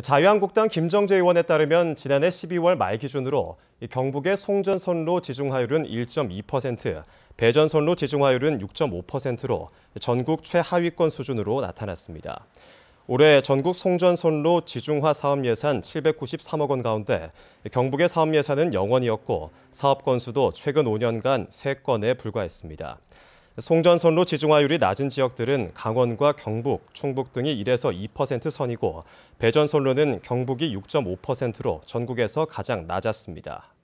자유한국당 김정재 의원에 따르면 지난해 12월 말 기준으로 경북의 송전선로 지중화율은 1.2%, 배전선로 지중화율은 6.5%로 전국 최하위권 수준으로 나타났습니다. 올해 전국 송전선로 지중화 사업 예산 793억 원 가운데 경북의 사업 예산은 0원이었고 사업 건수도 최근 5년간 3건에 불과했습니다. 송전선로 지중화율이 낮은 지역들은 강원과 경북, 충북 등이 1에서 2% 선이고 배전선로는 경북이 6.5%로 전국에서 가장 낮았습니다.